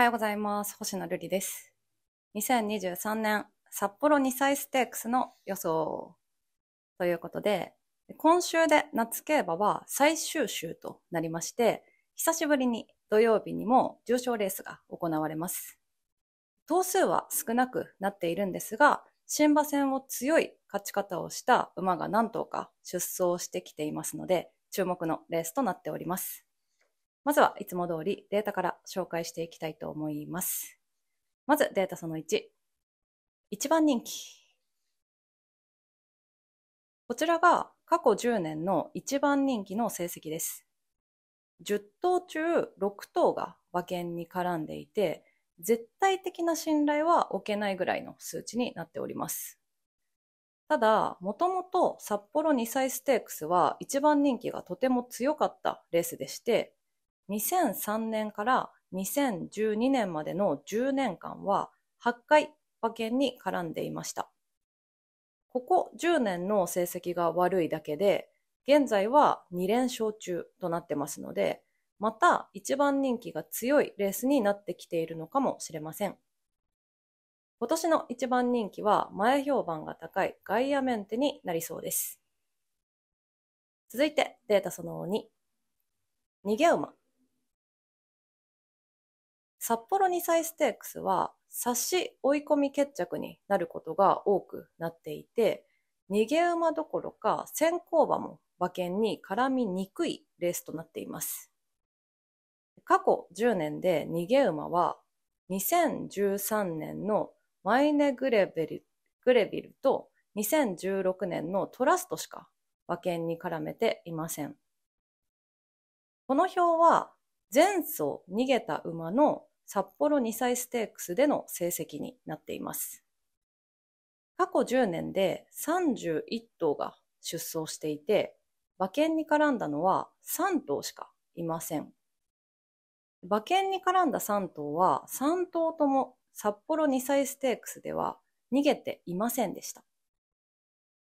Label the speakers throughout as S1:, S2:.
S1: おはようございます。星野瑠璃です。2023年札幌2歳ステークスの予想ということで、今週で夏競馬は最終週となりまして、久しぶりに土曜日にも重賞レースが行われます。頭数は少なくなっているんですが、新馬戦を強い勝ち方をした馬が何頭か出走してきていますので、注目のレースとなっております。まずはいつも通りデータから紹介していきたいと思います。まずデータその1。一番人気。こちらが過去10年の一番人気の成績です。10頭中6頭が馬券に絡んでいて、絶対的な信頼は置けないぐらいの数値になっております。ただ、もともと札幌2歳ステークスは一番人気がとても強かったレースでして、2003年から2012年までの10年間は8回馬券に絡んでいました。ここ10年の成績が悪いだけで、現在は2連勝中となってますので、また一番人気が強いレースになってきているのかもしれません。今年の一番人気は前評判が高いガイアメンテになりそうです。続いてデータその2。逃げ馬。札幌2歳ステークスは差し追い込み決着になることが多くなっていて、逃げ馬どころか先行馬も馬券に絡みにくいレースとなっています。過去10年で逃げ馬は2013年のマイネグレベル・グレビルと2016年のトラストしか馬券に絡めていません。この表は前走逃げた馬の札幌2歳ステークスでの成績になっています。過去10年で31頭が出走していて、馬券に絡んだのは3頭しかいません。馬券に絡んだ3頭は3頭とも札幌2歳ステークスでは逃げていませんでした。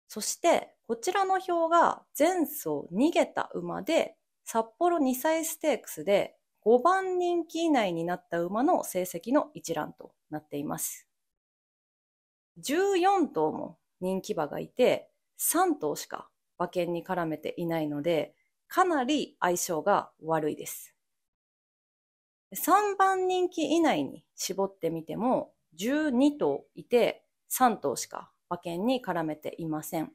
S1: そしてこちらの表が前走逃げた馬で札幌2歳ステークスで5番人気以内になった馬の成績の一覧となっています。14頭も人気馬がいて、3頭しか馬券に絡めていないので、かなり相性が悪いです。3番人気以内に絞ってみても、12頭いて3頭しか馬券に絡めていません。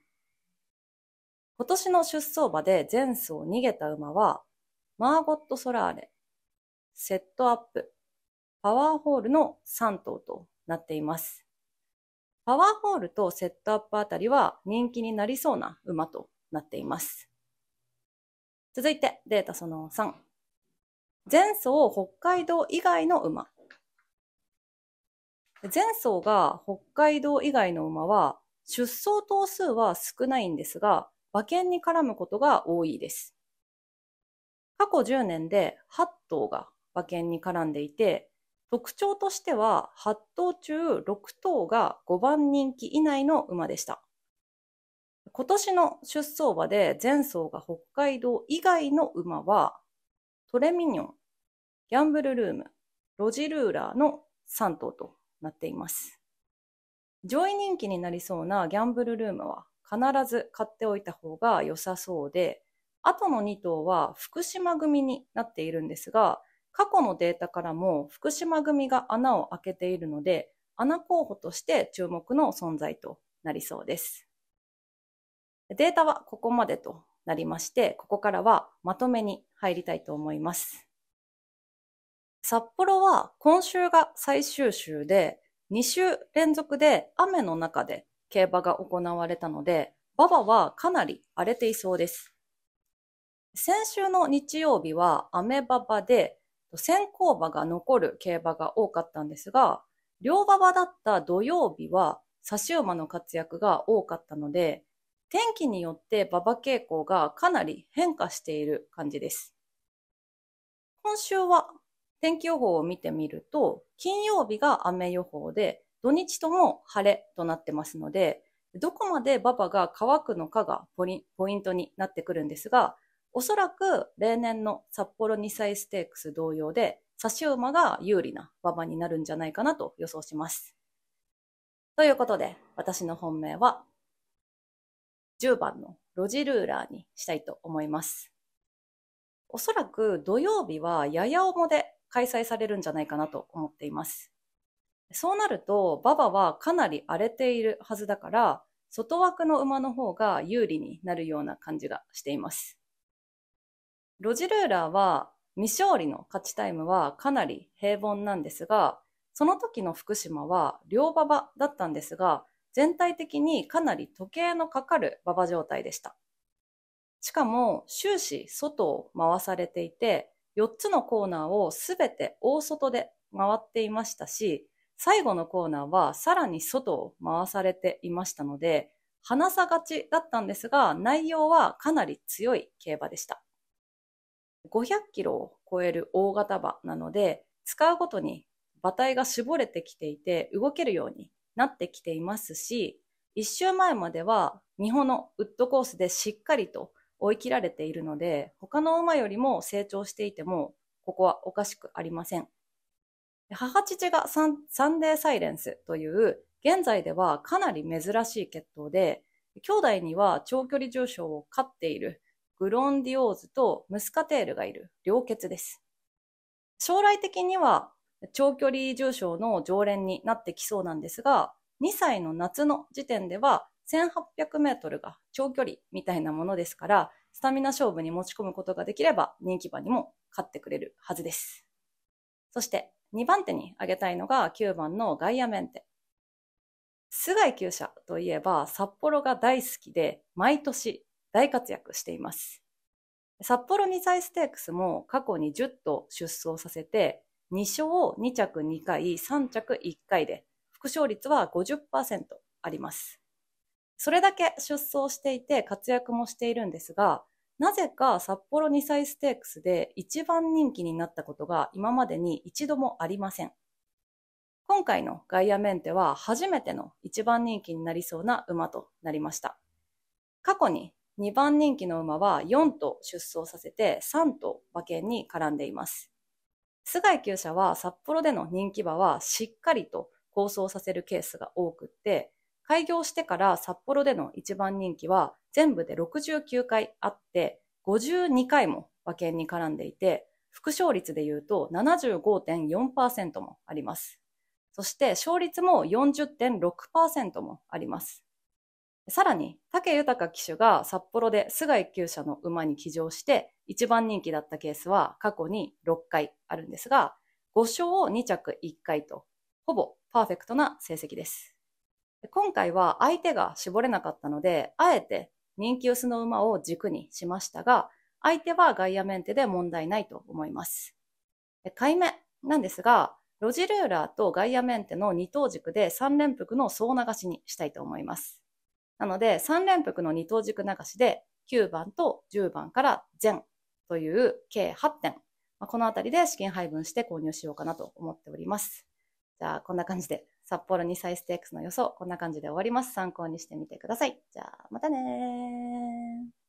S1: 今年の出走馬で前走逃げた馬は、マーゴット・ソラーレ、セットアップ、パワーホールの3頭となっています。パワーホールとセットアップあたりは人気になりそうな馬となっています。続いてデータその3。前走北海道以外の馬。前走が北海道以外の馬は出走頭数は少ないんですが、馬券に絡むことが多いです。過去10年で8頭が馬券に絡んでいて、特徴としては8頭中6頭が5番人気以内の馬でした。今年の出走馬で前走が北海道以外の馬は、トレミニョン、ギャンブルルーム、ロジルーラーの3頭となっています。上位人気になりそうなギャンブルルームは必ず買っておいた方が良さそうで、あとの2頭は福島組になっているんですが、過去のデータからも福島組が穴を開けているので、穴候補として注目の存在となりそうです。データはここまでとなりまして、ここからはまとめに入りたいと思います。札幌は今週が最終週で、2週連続で雨の中で競馬が行われたので、馬場はかなり荒れていそうです。先週の日曜日は雨馬場で先行馬が残る競馬が多かったんですが、両馬場だった土曜日は差し馬の活躍が多かったので、天気によって馬場傾向がかなり変化している感じです。今週は天気予報を見てみると、金曜日が雨予報で、土日とも晴れとなってますので、どこまで馬場が乾くのかがポイントになってくるんですが、おそらく例年の札幌2歳ステークス同様で、差し馬が有利な馬場になるんじゃないかなと予想します。ということで、私の本命は、10番のロジルーラーにしたいと思います。おそらく土曜日はやや重で開催されるんじゃないかなと思っています。そうなると、馬場はかなり荒れているはずだから、外枠の馬の方が有利になるような感じがしています。ロジルーラーは未勝利の勝ちタイムはかなり平凡なんですが、その時の福島は両馬場だったんですが、全体的にかなり時計のかかる馬場状態でした。しかも終始外を回されていて、4つのコーナーをすべて大外で回っていましたし、最後のコーナーはさらに外を回されていましたので、花さ勝ちだったんですが、内容はかなり強い競馬でした。500キロを超える大型馬なので、使うごとに馬体が絞れてきていて、動けるようになってきていますし、1周前までは日本のウッドコースでしっかりと追い切られているので、他の馬よりも成長していても、ここはおかしくありません。母父がサンサンデーサイレンスという、現在ではかなり珍しい血統で、兄弟には長距離重賞を勝っているグロンディオーズとムスカテールがいる良血です。将来的には長距離重症の常連になってきそうなんですが、2歳の夏の時点では1800メートルが長距離みたいなものですから、スタミナ勝負に持ち込むことができれば人気馬にも勝ってくれるはずです。そして2番手に挙げたいのが9番のガイアメンテ。菅井厩舎といえば札幌が大好きで毎年大活躍しています。札幌2歳ステークスも過去に10頭出走させて、2勝2着2回、3着1回で、副勝率は50%あります。それだけ出走していて活躍もしているんですが、なぜか札幌2歳ステークスで一番人気になったことが今までに一度もありません。今回のガイアメンテは初めての一番人気になりそうな馬となりました。過去に2番人気の馬は4と出走させて3と馬券に絡んでいます。菅井厩舎は札幌での人気馬はしっかりと構想させるケースが多くって、開業してから札幌での一番人気は全部で69回あって、52回も馬券に絡んでいて、副勝率で言うと75.4%もあります。そして勝率も40.6%もあります。さらに、武豊騎手が札幌で菅井厩舎の馬に騎乗して一番人気だったケースは過去に6回あるんですが、5勝を2着1回と、ほぼパーフェクトな成績です。今回は相手が絞れなかったので、あえて人気薄の馬を軸にしましたが、相手はガイアメンテで問題ないと思います。買目なんですが、ロジルーラーとガイアメンテの二等軸で3連複の総流しにしたいと思います。なので、三連複の二等軸流しで、9番と10番から全という計8点。まあ、このあたりで資金配分して購入しようかなと思っております。じゃあ、こんな感じで、札幌2歳ステークスの予想、こんな感じで終わります。参考にしてみてください。じゃあ、またねー。